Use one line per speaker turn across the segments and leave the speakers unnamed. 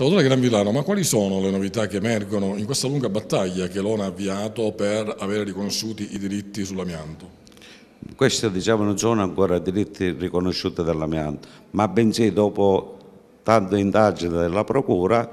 Salvatore Granvillano, ma quali sono le novità che emergono in questa lunga battaglia che l'ONU ha avviato per avere riconosciuti i diritti sull'amianto?
Questa diciamo, non sono ancora diritti riconosciuti dall'amianto, ma bensì dopo tante indagini della Procura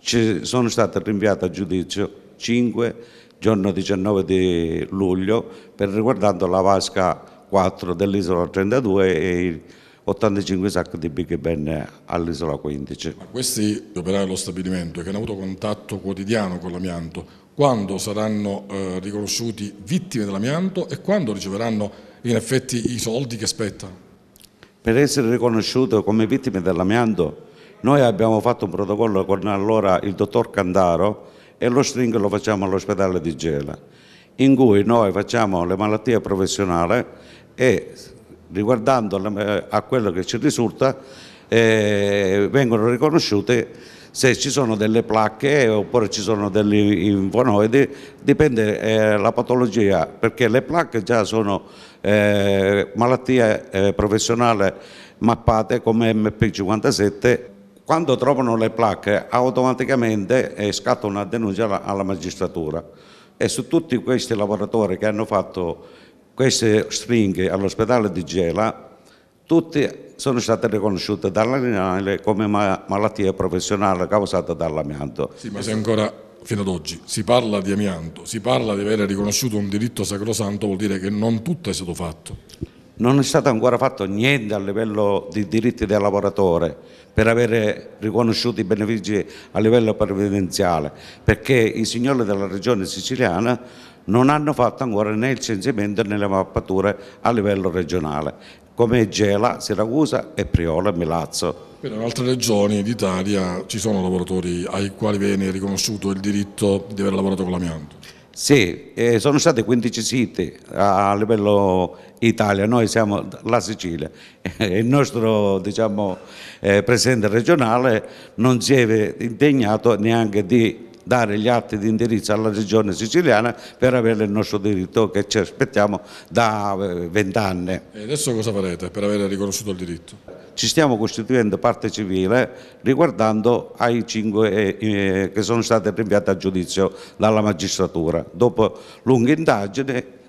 ci sono state rinviate a giudizio 5 giorno 19 di luglio per riguardando la vasca 4 dell'isola 32 e il 85 sacchi di big ben all'isola 15. Ma
questi operai dello stabilimento che hanno avuto contatto quotidiano con l'amianto, quando saranno eh, riconosciuti vittime dell'amianto e quando riceveranno in effetti i soldi che spettano?
Per essere riconosciuto come vittime dell'amianto noi abbiamo fatto un protocollo con allora il dottor Candaro e lo string lo facciamo all'ospedale di Gela in cui noi facciamo le malattie professionali e riguardando eh, a quello che ci risulta, eh, vengono riconosciute se ci sono delle placche eh, oppure ci sono degli infonoidi, dipende eh, patologia, perché le placche già sono eh, malattie eh, professionali mappate come MP57. Quando trovano le placche automaticamente eh, scatta una denuncia alla, alla magistratura e su tutti questi lavoratori che hanno fatto queste stringhe all'ospedale di Gela tutte sono state riconosciute dall'Arinale come ma malattia professionale causata dall'amianto. Sì, ma se ancora
fino ad oggi si parla di amianto, si parla di avere riconosciuto un diritto sacrosanto, vuol dire che non tutto è stato fatto.
Non è stato ancora fatto niente a livello di diritti del lavoratore per avere riconosciuto i benefici a livello previdenziale, perché i signori della regione siciliana non hanno fatto ancora né il censimento né le mappature a livello regionale, come Gela, Siracusa e Priola e Milazzo.
Però in altre regioni d'Italia ci sono lavoratori ai quali viene riconosciuto il diritto di aver lavorato con l'amianto?
Sì, eh, sono stati 15 siti a livello Italia, noi siamo la Sicilia, il nostro diciamo, eh, presidente regionale non si è impegnato neanche di dare gli atti di indirizzo alla regione siciliana per avere il nostro diritto che ci aspettiamo da eh, vent'anni. E adesso cosa farete per avere riconosciuto il diritto? Ci stiamo costituendo parte civile riguardando ai cinque eh, eh, che sono state rinviate a giudizio dalla magistratura. Dopo lunghe indagini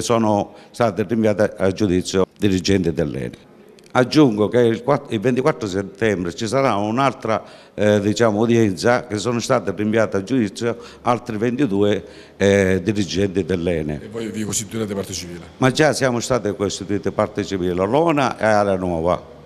sono state rinviate a giudizio dirigenti dell'ENI. Aggiungo che il 24 settembre ci sarà un'altra eh, diciamo, udienza che sono state rinviate a giudizio altri 22 eh, dirigenti dell'ENE. E
voi vi costituirete parte civile?
Ma già siamo state costituite parte civile, l'ONA e Area Nuova.